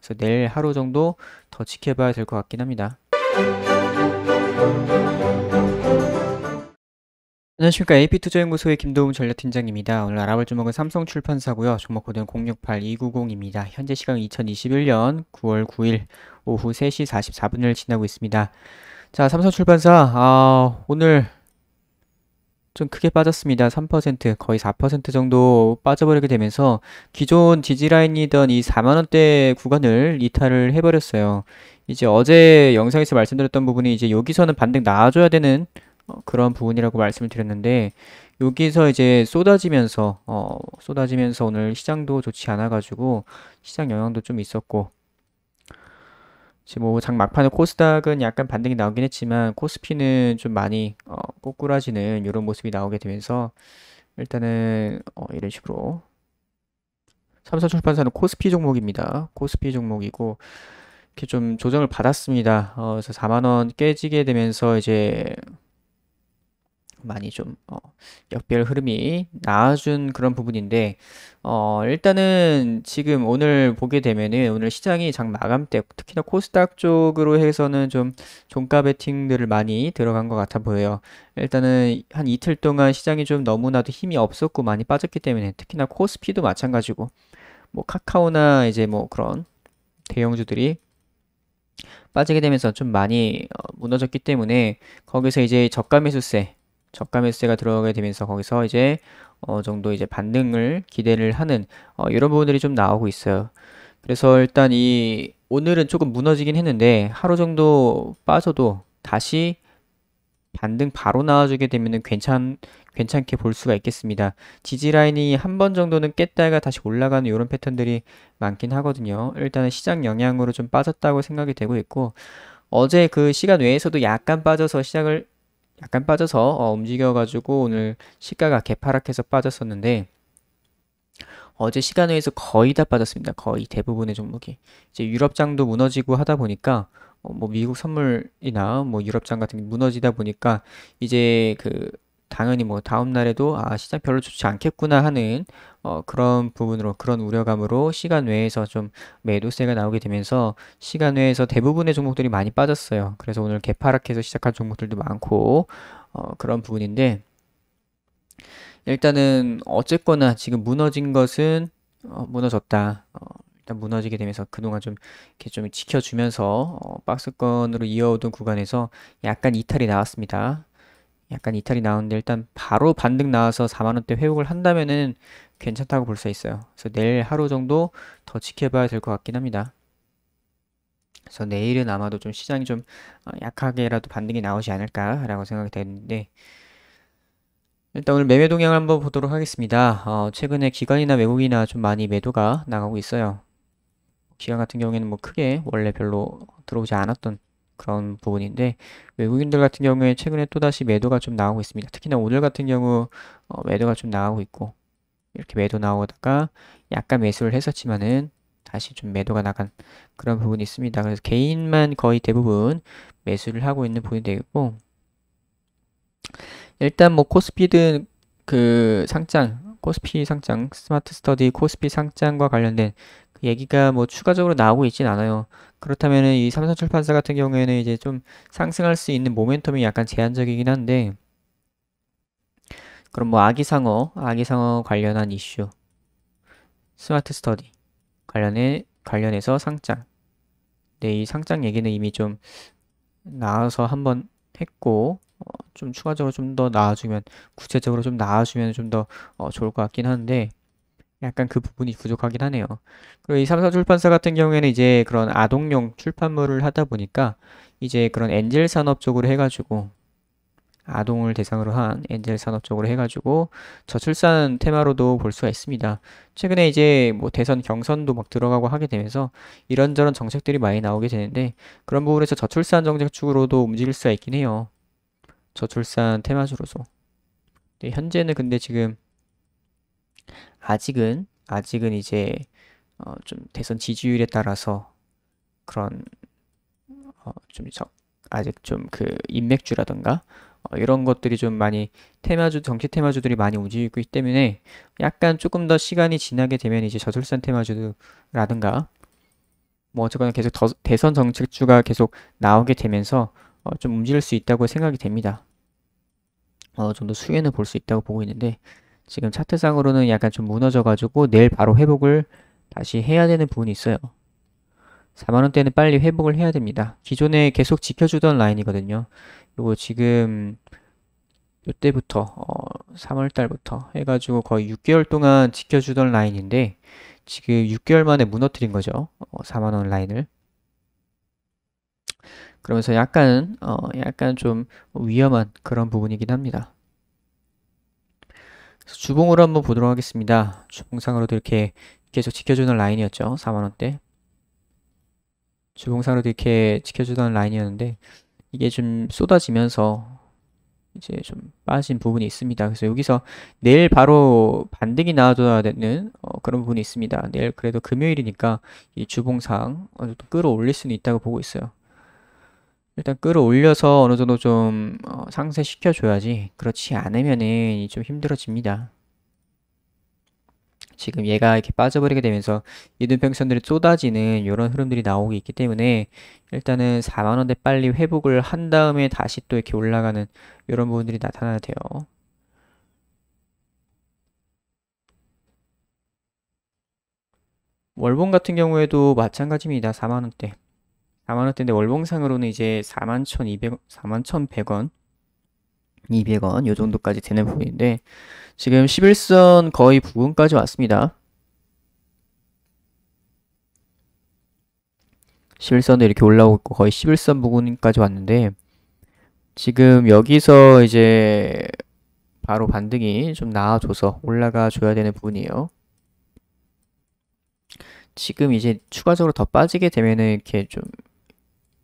그래서 내일 하루 정도 더 지켜봐야 될 것 같긴 합니다. 안녕하십니까. AP투자연구소의 김도훈 전략팀장입니다. 오늘 알아볼 종목은 삼성출판사고요. 종목 코드는 068290입니다. 현재 시각 2021년 9월 9일 오후 3시 44분을 지나고 있습니다. 자, 삼성출판사 아, 오늘 좀 크게 빠졌습니다. 3% 거의 4% 정도 빠져버리게 되면서 기존 지지라인이던 이 4만원대 구간을 이탈을 해버렸어요. 이제 어제 영상에서 말씀드렸던 부분이 이제 여기서는 반등 나와줘야 되는 어, 그런 부분이라고 말씀을 드렸는데 여기서 이제 쏟아지면서 어, 쏟아지면서 오늘 시장도 좋지 않아가지고 시장 영향도 좀 있었고 지금 뭐장 막판에 코스닥은 약간 반등이 나오긴 했지만 코스피는 좀 많이 어, 꼬꾸라지는 이런 모습이 나오게 되면서 일단은 어, 이런 식으로 삼성출판사는 코스피 종목입니다. 코스피 종목이고 이렇게 좀 조정을 받았습니다. 어, 그래서 4만 원 깨지게 되면서 이제 많이 좀 어, 역별 흐름이 나아준 그런 부분인데 어, 일단은 지금 오늘 보게 되면은 오늘 시장이 장 마감 때 특히나 코스닥 쪽으로 해서는 좀 종가 베팅들을 많이 들어간 것 같아 보여요. 일단은 한 이틀 동안 시장이 좀 너무나도 힘이 없었고 많이 빠졌기 때문에 특히나 코스피도 마찬가지고 뭐 카카오나 이제 뭐 그런 대형주들이 빠지게 되면서 좀 많이 어, 무너졌기 때문에 거기서 이제 저가 매수세 저가 매수세가 들어가게 되면서 거기서 이제 어 정도 이제 반등을 기대를 하는 어 이런 부분들이 좀 나오고 있어요. 그래서 일단 이 오늘은 조금 무너지긴 했는데 하루 정도 빠져도 다시 반등 바로 나와주게 되면은 괜찮, 괜찮게 볼 수가 있겠습니다. 지지라인이 한 번 정도는 깼다가 다시 올라가는 이런 패턴들이 많긴 하거든요. 일단은 시장 영향으로 좀 빠졌다고 생각이 되고 있고, 어제 그 시간 외에서도 약간 빠져서 시작을 약간 빠져서 어, 움직여가지고 오늘 시가가 개파락해서 빠졌었는데 어제 시간 외에서 거의 다 빠졌습니다. 거의 대부분의 종목이 이제 유럽장도 무너지고 하다 보니까 어, 뭐 미국 선물이나 뭐 유럽장 같은 게 무너지다 보니까 이제 그 당연히 뭐 다음 날에도 아 시장 별로 좋지 않겠구나 하는 어 그런 부분으로 그런 우려감으로 시간 외에서 좀 매도세가 나오게 되면서 시간 외에서 대부분의 종목들이 많이 빠졌어요. 그래서 오늘 개파락해서 시작한 종목들도 많고 어 그런 부분인데 일단은 어쨌거나 지금 무너진 것은 어 무너졌다. 어 일단 무너지게 되면서 그동안 좀 이렇게 좀 지켜주면서 어 박스권으로 이어오던 구간에서 약간 이탈이 나왔습니다. 약간 이탈이 나오는데 일단 바로 반등 나와서 4만원대 회복을 한다면은 괜찮다고 볼 수 있어요. 그래서 내일 하루 정도 더 지켜봐야 될 것 같긴 합니다. 그래서 내일은 아마도 좀 시장이 좀 어, 약하게라도 반등이 나오지 않을까라고 생각이 되는데 일단 오늘 매매 동향을 한번 보도록 하겠습니다. 어, 최근에 기관이나 외국이나 좀 많이 매도가 나가고 있어요. 기관 같은 경우에는 뭐 크게 원래 별로 들어오지 않았던 그런 부분인데 외국인들 같은 경우에 최근에 또다시 매도가 좀 나오고 있습니다. 특히나 오늘 같은 경우 어, 매도가 좀 나오고 있고 이렇게 매도 나오다가 약간 매수를 했었지만은 다시 좀 매도가 나간 그런 부분이 있습니다. 그래서 개인만 거의 대부분 매수를 하고 있는 부분이 되겠고 일단 뭐 코스피든 그 상장 코스피 상장 스마트 스터디 코스피 상장과 관련된 얘기가 뭐 추가적으로 나오고 있진 않아요. 그렇다면 이 삼성출판사 같은 경우에는 이제 좀 상승할 수 있는 모멘텀이 약간 제한적이긴 한데 그럼 뭐 아기상어, 아기상어 관련한 이슈 스마트 스터디 관련해, 관련해서 상장 근데 네, 이 상장 얘기는 이미 좀 나와서 한번 했고 어, 좀 추가적으로 좀 더 나와주면 구체적으로 좀 나와주면 좀더 어, 좋을 것 같긴 한데 약간 그 부분이 부족하긴 하네요. 그리고 이 삼사 출판사 같은 경우에는 이제 그런 아동용 출판물을 하다 보니까 이제 그런 엔젤 산업 쪽으로 해가지고 아동을 대상으로 한 엔젤 산업 쪽으로 해가지고 저출산 테마로도 볼 수가 있습니다. 최근에 이제 뭐 대선 경선도 막 들어가고 하게 되면서 이런저런 정책들이 많이 나오게 되는데 그런 부분에서 저출산 정책 축으로도 움직일 수가 있긴 해요. 저출산 테마주로서. 네, 현재는 근데 지금 아직은 아직은 이제 어, 좀 대선 지지율에 따라서 그런 어, 좀저 아직 좀그 인맥주라던가 어, 이런 것들이 좀 많이 테마주 정치 테마주들이 많이 움직이고 있기 때문에 약간 조금 더 시간이 지나게 되면 이제 저술산 테마주라든가 뭐 어쨌거나 계속 더, 대선 정책주가 계속 나오게 되면서 어, 좀 움직일 수 있다고 생각이 됩니다. 어, 느 정도 수혜는 볼 수 있다고 보고 있는데 지금 차트상으로는 약간 좀 무너져가지고 내일 바로 회복을 다시 해야 되는 부분이 있어요. 4만원대는 빨리 회복을 해야 됩니다. 기존에 계속 지켜주던 라인이거든요. 이거 지금 요때부터 어, 3월달부터 해가지고 거의 6개월 동안 지켜주던 라인인데 지금 6개월 만에 무너뜨린 거죠. 어, 4만원 라인을. 그러면서 약간 어, 약간 좀 위험한 그런 부분이긴 합니다. 주봉으로 한번 보도록 하겠습니다. 주봉상으로도 이렇게 계속 지켜주는 라인이었죠. 4만원대. 주봉상으로도 이렇게 지켜주던 라인이었는데 이게 좀 쏟아지면서 이제 좀 빠진 부분이 있습니다. 그래서 여기서 내일 바로 반등이 나와줘야 되는 어, 그런 부분이 있습니다. 내일 그래도 금요일이니까 이 주봉상 끌어올릴 수는 있다고 보고 있어요. 일단 끌어올려서 어느 정도 좀 어, 상쇄시켜 줘야지 그렇지 않으면은 좀 힘들어집니다. 지금 얘가 이렇게 빠져버리게 되면서 이등평선들이 쏟아지는 이런 흐름들이 나오고 있기 때문에 일단은 4만원대 빨리 회복을 한 다음에 다시 또 이렇게 올라가는 이런 부분들이 나타나야 돼요. 월봉 같은 경우에도 마찬가지입니다. 4만원대. 4만원대인데 월봉상으로는 이제 41,200, 41,100원, 200원 요 정도까지 되는 부분인데 지금 11선 거의 부근까지 왔습니다. 11선도 이렇게 올라오고 있고 거의 11선 부근까지 왔는데 지금 여기서 이제 바로 반등이 좀나아져서 올라가 줘야 되는 부분이에요. 지금 이제 추가적으로 더 빠지게 되면은 이렇게 좀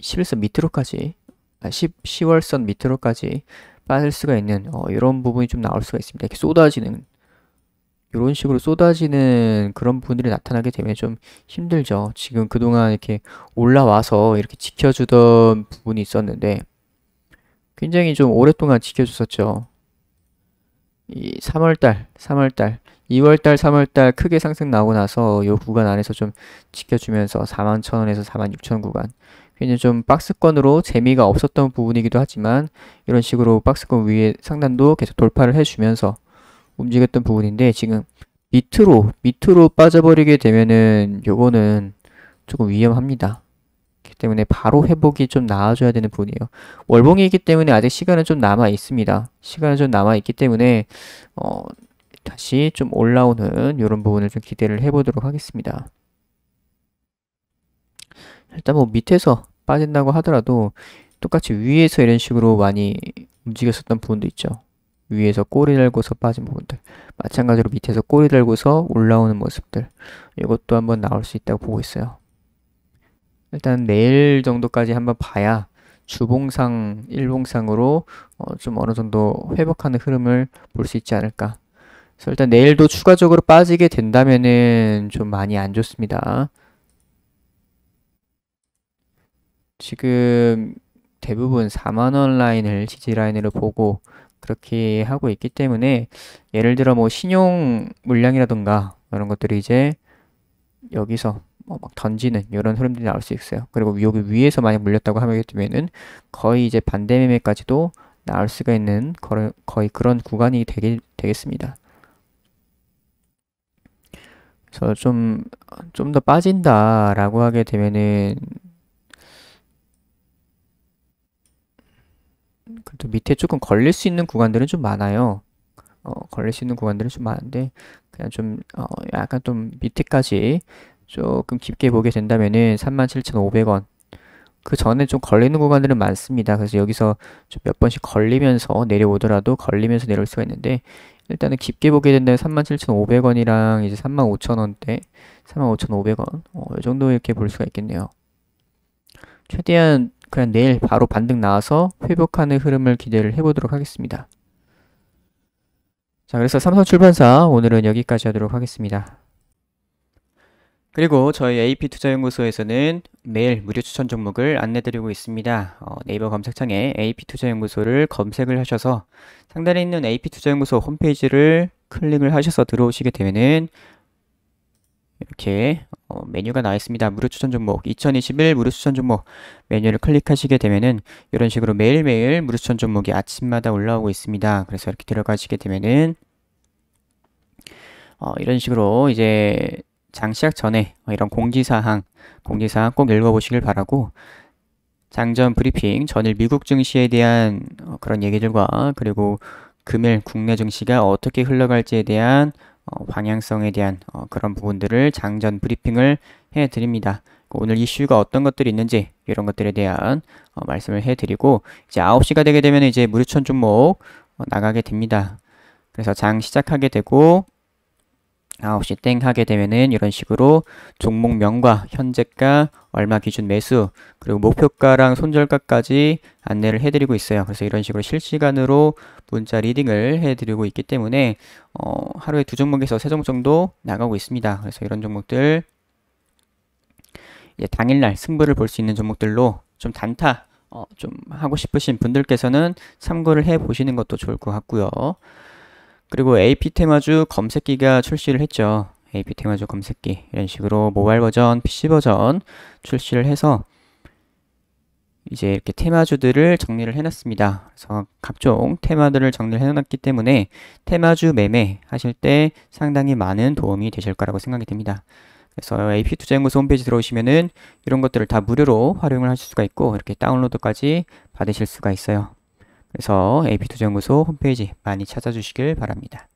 11선 밑으로까지 아, 1 10월선 밑으로까지 빠질 수가 있는 어, 이런 부분이 좀 나올 수가 있습니다. 이렇게 쏟아지는 이런 식으로 쏟아지는 그런 부분들이 나타나게 되면 좀 힘들죠. 지금 그동안 이렇게 올라와서 이렇게 지켜주던 부분이 있었는데 굉장히 좀 오랫동안 지켜줬었죠. 이 3월달, 3월달 2월달, 3월달 크게 상승 나오고 나서 요 구간 안에서 좀 지켜주면서 41,000원에서 46,000원 구간 괜히 좀 박스권으로 재미가 없었던 부분이기도 하지만 이런 식으로 박스권 위에 상단도 계속 돌파를 해주면서 움직였던 부분인데 지금 밑으로 밑으로 빠져버리게 되면은 요거는 조금 위험합니다. 그렇기 때문에 바로 회복이 좀나아져야 되는 부분이에요. 월봉이기 때문에 아직 시간은 좀 남아 있습니다. 시간은 좀 남아 있기 때문에 어 다시 좀 올라오는 이런 부분을 좀 기대를 해보도록 하겠습니다. 일단 뭐 밑에서 빠진다고 하더라도 똑같이 위에서 이런 식으로 많이 움직였었던 부분도 있죠. 위에서 꼬리 달고서 빠진 부분들 마찬가지로 밑에서 꼬리 달고서 올라오는 모습들 이것도 한번 나올 수 있다고 보고 있어요. 일단 내일 정도까지 한번 봐야 주봉상, 일봉상으로 어좀 어느 정도 회복하는 흐름을 볼 수 있지 않을까 그래서 일단 내일도 추가적으로 빠지게 된다면은 좀 많이 안 좋습니다. 지금 대부분 4만원 라인을 지지 라인으로 보고 그렇게 하고 있기 때문에 예를 들어 뭐 신용 물량이라든가 이런 것들이 이제 여기서 뭐막 던지는 이런 흐름들이 나올 수 있어요. 그리고 여기 위에서 만약 물렸다고 하면 거의 이제 반대 매매까지도 나올 수가 있는 거의 그런 구간이 되겠, 되겠습니다. 저 좀, 좀 더 빠진다 라고 하게 되면은, 그래도 밑에 조금 걸릴 수 있는 구간들은 좀 많아요. 어, 걸릴 수 있는 구간들은 좀 많은데, 그냥 좀, 어, 약간 좀 밑에까지 조금 깊게 보게 된다면은 37,500원. 그 전에 좀 걸리는 구간들은 많습니다. 그래서 여기서 좀 몇 번씩 걸리면서 내려오더라도 걸리면서 내려올 수가 있는데 일단은 깊게 보게 된다면 37,500원이랑 이제 35,000원대 35,500원 어, 이 정도 이렇게 볼 수가 있겠네요. 최대한 그냥 내일 바로 반등 나와서 회복하는 흐름을 기대를 해보도록 하겠습니다. 자 그래서 삼성 출판사 오늘은 여기까지 하도록 하겠습니다. 그리고 저희 AP투자연구소에서는 매일 무료 추천 종목을 안내드리고 있습니다. 어, 네이버 검색창에 AP투자연구소를 검색을 하셔서 상단에 있는 AP투자연구소 홈페이지를 클릭을 하셔서 들어오시게 되면은 이렇게 어, 메뉴가 나와 있습니다. 무료 추천 종목 2021 무료 추천 종목 메뉴를 클릭하시게 되면은 이런 식으로 매일매일 무료 추천 종목이 아침마다 올라오고 있습니다. 그래서 이렇게 들어가시게 되면은 어, 이런 식으로 이제 장 시작 전에 뭐 이런 공지사항, 공지사항 꼭 읽어보시길 바라고 장전 브리핑 전일 미국 증시에 대한 어, 그런 얘기들과 그리고 금일 국내 증시가 어떻게 흘러갈지에 대한 어, 방향성에 대한 어, 그런 부분들을 장전 브리핑을 해드립니다. 오늘 이슈가 어떤 것들이 있는지 이런 것들에 대한 말씀을 해드리고 이제 9시가 되게 되면 이제 무료천 종목 나가게 됩니다. 그래서 장 시작하게 되고 9시 땡 하게 되면은 이런 식으로 종목명과 현재가, 얼마 기준 매수, 그리고 목표가랑 손절가까지 안내를 해드리고 있어요. 그래서 이런 식으로 실시간으로 문자 리딩을 해드리고 있기 때문에 어, 하루에 두 종목에서 세 종목 정도 나가고 있습니다. 그래서 이런 종목들 당일날 승부를 볼 수 있는 종목들로 좀 단타 어, 좀 하고 싶으신 분들께서는 참고를 해 보시는 것도 좋을 것 같고요. 그리고 AP 테마주 검색기가 출시를 했죠. AP 테마주 검색기 이런 식으로 모바일 버전, PC 버전 출시를 해서 이제 이렇게 테마주들을 정리를 해놨습니다. 그래서 각종 테마들을 정리를 해놨기 때문에 테마주 매매 하실 때 상당히 많은 도움이 되실 거라고 생각이 됩니다. 그래서 AP투자연구소 홈페이지 들어오시면은 이런 것들을 다 무료로 활용을 하실 수가 있고 이렇게 다운로드까지 받으실 수가 있어요. 그래서 AP투자연구소 홈페이지 많이 찾아주시길 바랍니다.